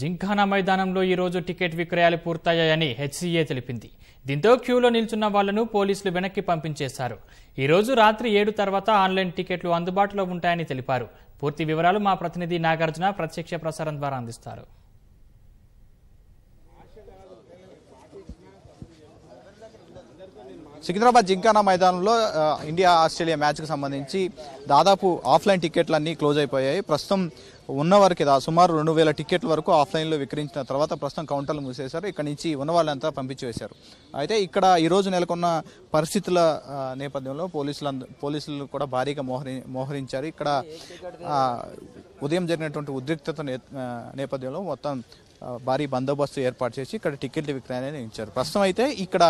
జింఖానా మైదానంలో ఈరోజు టికెట్ విక్రయాలు పూర్తయ్యాయని హెచ్సీఏ తెలిపింది దీంతో క్యూలో నిల్చున్న వాళ్లను పోలీసులు వెనక్కి పంపించేశారు ఈరోజు రాత్రి ఏడు తర్వాత ఆన్లైన్ టికెట్లు అందుబాటులో ఉంటాయని తెలిపారు పూర్తి వివరాలు మా ప్రతినిధి నాగార్జున ప్రత్యక్ష ప్రసారం ద్వారా అందిస్తారు సికింద్రాబాద్ జింకానా మైదానంలో ఇండియా ఆస్ట్రేలియా మ్యాచ్కి సంబంధించి దాదాపు ఆఫ్లైన్ టికెట్లన్నీ క్లోజ్ అయిపోయాయి ప్రస్తుతం ఉన్న వరకు సుమారు రెండు వేల టికెట్ల వరకు ఆఫ్లైన్లో విక్రయించిన తర్వాత ప్రస్తుతం కౌంటర్లు మూసేశారు ఇక్కడ నుంచి ఉన్నవాళ్ళంతా పంపించి వేశారు అయితే ఇక్కడ ఈరోజు నెలకొన్న పరిస్థితుల నేపథ్యంలో పోలీసులు పోలీసులు కూడా భారీగా మోహరి మోహరించారు ఇక్కడ ఉదయం జరిగినటువంటి ఉద్రిక్తత నేపథ్యంలో మొత్తం భారీ బందోబస్తు ఏర్పాటు చేసి ఇక్కడ టికెట్ల విక్రయాన్ని ఇచ్చారు ప్రస్తుతం అయితే ఇక్కడ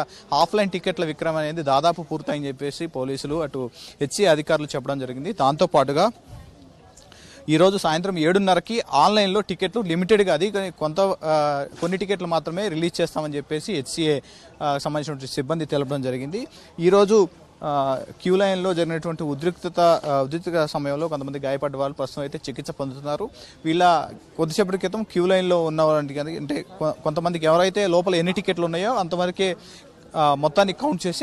ఆఫ్లైన్ టికెట్ల విక్రయం అనేది దాదాపు పూర్తయింది చెప్పేసి పోలీసులు అటు హెచ్సి అధికారులు చెప్పడం జరిగింది దాంతోపాటుగా ఈరోజు సాయంత్రం ఏడున్నరకి ఆన్లైన్లో టికెట్లు లిమిటెడ్గా అది కొంత కొన్ని టికెట్లు మాత్రమే రిలీజ్ చేస్తామని చెప్పేసి హెచ్సిఏ సంబంధించిన సిబ్బంది తెలపడం జరిగింది ఈరోజు క్యూ లైన్లో జరిగినటువంటి ఉద్రిక్తత ఉద్రిక్త సమయంలో కొంతమంది గాయపడ్డ వాళ్ళు ప్రస్తుతం అయితే చికిత్స పొందుతున్నారు వీళ్ళ కొద్దిసేపటి క్రితం క్యూ లైన్లో ఉన్న వాళ్ళకి అంటే కొంతమందికి ఎవరైతే లోపల ఎన్ని టికెట్లు ఉన్నాయో అంతవరకే మొత్తాన్ని కౌంట్ చేసి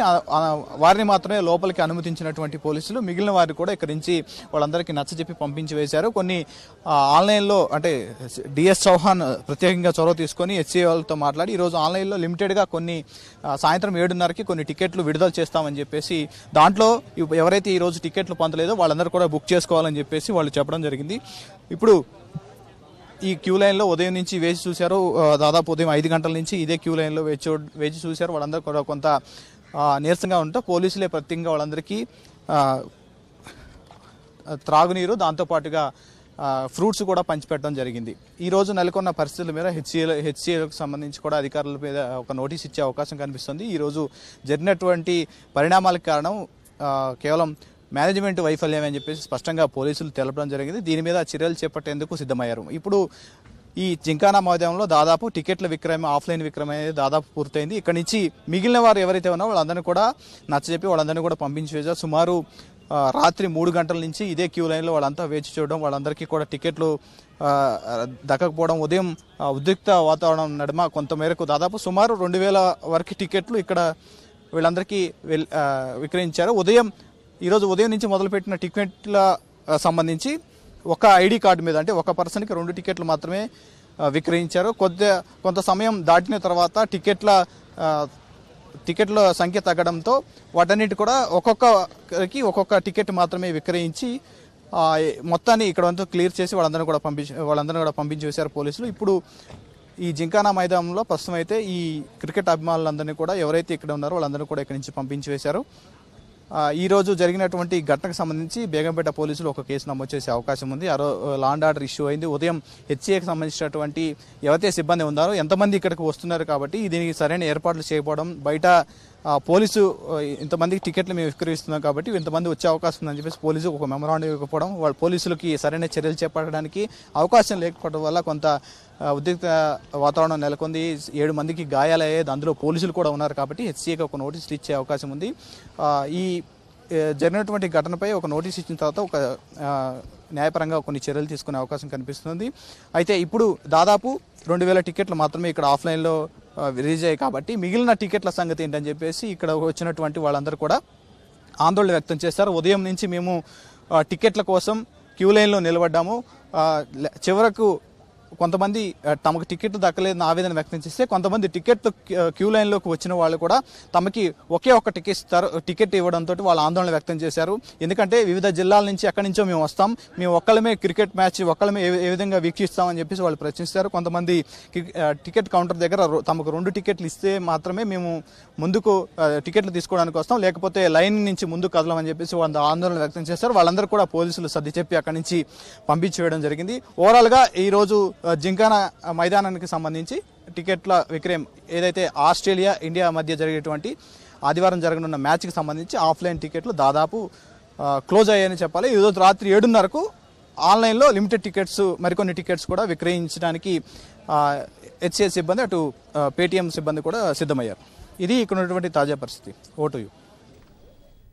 వారిని మాత్రమే లోపలికి అనుమతించినటువంటి పోలీసులు మిగిలిన వారిని కూడా ఇక్కడి నుంచి వాళ్ళందరికీ నచ్చజెప్పి పంపించి వేశారు కొన్ని ఆన్లైన్లో అంటే డిఎస్ చౌహాన్ ప్రత్యేకంగా చొరవ తీసుకొని హెచ్ఏ వాళ్ళతో మాట్లాడి ఈరోజు ఆన్లైన్లో లిమిటెడ్గా కొన్ని సాయంత్రం ఏడున్నరకి కొన్ని టికెట్లు విడుదల చేస్తామని చెప్పేసి దాంట్లో ఎవరైతే ఈరోజు టికెట్లు పొందలేదో వాళ్ళందరూ కూడా బుక్ చేసుకోవాలని చెప్పేసి వాళ్ళు చెప్పడం జరిగింది ఇప్పుడు ఈ క్యూ లైన్లో ఉదయం నుంచి వేచి చూశారు దాదాపు ఉదయం ఐదు గంటల నుంచి ఇదే క్యూ లైన్లో వేచి వేచి చూశారు వాళ్ళందరూ కూడా కొంత నీరసంగా ఉంటా పోలీసులే ప్రత్యేకంగా వాళ్ళందరికీ త్రాగునీరు దాంతోపాటుగా ఫ్రూట్స్ కూడా పంచిపెట్టడం జరిగింది ఈ రోజు నెలకొన్న పరిస్థితుల మీద హెచ్సిఎల్ హెచ్సిఎల్కు సంబంధించి కూడా అధికారుల మీద ఒక నోటీస్ ఇచ్చే అవకాశం కనిపిస్తుంది ఈరోజు జరిగినటువంటి పరిణామాలకు కారణం కేవలం మేనేజ్మెంట్ వైఫల్యం అని చెప్పేసి స్పష్టంగా పోలీసులు తెలపడం జరిగింది దీని మీద చర్యలు చేపట్టేందుకు సిద్ధమయ్యారు ఇప్పుడు ఈ జింకానా మాధ్యమంలో దాదాపు టికెట్ల విక్రయం ఆఫ్లైన్ విక్రయం అనేది దాదాపు పూర్తయింది ఇక్కడ నుంచి మిగిలిన వారు ఎవరైతే ఉన్నారో వాళ్ళందరినీ కూడా నచ్చజెప్పి వాళ్ళందరినీ కూడా పంపించేసా సుమారు రాత్రి మూడు గంటల నుంచి ఇదే క్యూ లైన్లో వాళ్ళంతా వేచి చూడడం వాళ్ళందరికీ కూడా టికెట్లు దక్కకపోవడం ఉదయం ఉద్రిక్త వాతావరణం నడుమ కొంత మేరకు దాదాపు సుమారు రెండు వేల వరకు టికెట్లు ఇక్కడ వీళ్ళందరికీ విక్రయించారు ఉదయం ఈరోజు ఉదయం నుంచి మొదలుపెట్టిన టికెట్ల సంబంధించి ఒక ఐడి కార్డు మీద అంటే ఒక పర్సన్కి రెండు టికెట్లు మాత్రమే విక్రయించారు కొద్ది కొంత సమయం దాటిన తర్వాత టికెట్ల టికెట్ల సంఖ్య తగ్గడంతో వాటన్నిటి కూడా ఒక్కొక్కరికి ఒక్కొక్క టికెట్ మాత్రమే విక్రయించి మొత్తాన్ని ఇక్కడ అంతా క్లియర్ చేసి వాళ్ళందరినీ కూడా పంపించి వాళ్ళందరినీ కూడా పంపించేశారు పోలీసులు ఇప్పుడు ఈ జింకానా మైదానంలో ప్రస్తుతం అయితే ఈ క్రికెట్ అభిమానులందరినీ కూడా ఎవరైతే ఇక్కడ ఉన్నారో వాళ్ళందరినీ కూడా ఇక్కడి నుంచి పంపించి వేశారు ఈరోజు జరిగినటువంటి ఘటనకు సంబంధించి బేగంపేట పోలీసులు ఒక కేసు నమోదు చేసే అవకాశం ఉంది ఆరో లాండ్ ఆర్డర్ ఇష్యూ అయింది ఉదయం హెచ్ఏకి సంబంధించినటువంటి ఎవరైతే సిబ్బంది ఉన్నారో ఎంతమంది ఇక్కడికి వస్తున్నారు కాబట్టి దీనికి సరైన ఏర్పాట్లు చేయకపోవడం బయట పోలీసు ఇంతమందికి టికెట్లు మేము విక్రయిస్తున్నాం కాబట్టి ఇంతమంది వచ్చే అవకాశం ఉందని చెప్పేసి పోలీసు ఒక మెమరాండం ఇవ్వకపోవడం వాళ్ళ పోలీసులకి సరైన చర్యలు చేపట్టడానికి అవకాశం లేకపోవడం వల్ల కొంత ఉద్రిక్త వాతావరణం నెలకొంది ఏడు మందికి గాయాలయ్యేది అందులో పోలీసులు కూడా ఉన్నారు కాబట్టి హెచ్సీఏకి ఒక నోటీసులు ఇచ్చే అవకాశం ఉంది ఈ జరిగినటువంటి ఘటనపై ఒక నోటీస్ ఇచ్చిన తర్వాత ఒక న్యాయపరంగా కొన్ని చర్యలు తీసుకునే అవకాశం కనిపిస్తుంది అయితే ఇప్పుడు దాదాపు రెండు వేల టికెట్లు మాత్రమే ఇక్కడ ఆఫ్లైన్లో రిలీజ్ అయ్యాయి కాబట్టి మిగిలిన టికెట్ల సంగతి ఏంటని చెప్పేసి ఇక్కడ వచ్చినటువంటి వాళ్ళందరూ కూడా ఆందోళన వ్యక్తం చేస్తారు ఉదయం నుంచి మేము టికెట్ల కోసం క్యూ లైన్లో నిలబడ్డాము చివరకు కొంతమంది తమకు టికెట్ దక్కలేదని ఆవేదన వ్యక్తం చేస్తే కొంతమంది టికెట్ క్యూ లైన్లోకి వచ్చిన వాళ్ళు కూడా తమకి ఒకే ఒక టికెట్ ఇస్తారు టికెట్ ఇవ్వడంతో వాళ్ళు ఆందోళన వ్యక్తం చేశారు ఎందుకంటే వివిధ జిల్లాల నుంచి ఎక్కడి నుంచో మేము వస్తాం మేము ఒక్కళ్ళమే క్రికెట్ మ్యాచ్ ఒక్కళ్ళమే ఏ విధంగా వీక్షిస్తామని చెప్పేసి వాళ్ళు ప్రశ్నిస్తారు కొంతమంది టికెట్ కౌంటర్ దగ్గర తమకు రెండు టికెట్లు ఇస్తే మాత్రమే మేము ముందుకు టికెట్లు తీసుకోవడానికి వస్తాం లేకపోతే లైన్ నుంచి ముందు కదలమని చెప్పేసి వాళ్ళు ఆందోళన వ్యక్తం చేస్తారు వాళ్ళందరూ కూడా పోలీసులు సర్ది చెప్పి అక్కడి నుంచి పంపించేయడం జరిగింది ఓవరాల్గా ఈరోజు జింకాన మైదానానికి సంబంధించి టికెట్ల విక్రయం ఏదైతే ఆస్ట్రేలియా ఇండియా మధ్య జరిగేటువంటి ఆదివారం జరగనున్న మ్యాచ్కి సంబంధించి ఆఫ్లైన్ టికెట్లు దాదాపు క్లోజ్ అయ్యాయని చెప్పాలి ఈరోజు రాత్రి ఏడున్నరకు ఆన్లైన్లో లిమిటెడ్ టికెట్స్ మరికొన్ని టికెట్స్ కూడా విక్రయించడానికి హెచ్సిఎస్ సిబ్బంది అటు పేటీఎం సిబ్బంది కూడా సిద్ధమయ్యారు ఇది ఇక్కడ ఉన్నటువంటి తాజా పరిస్థితి ఓటు యూ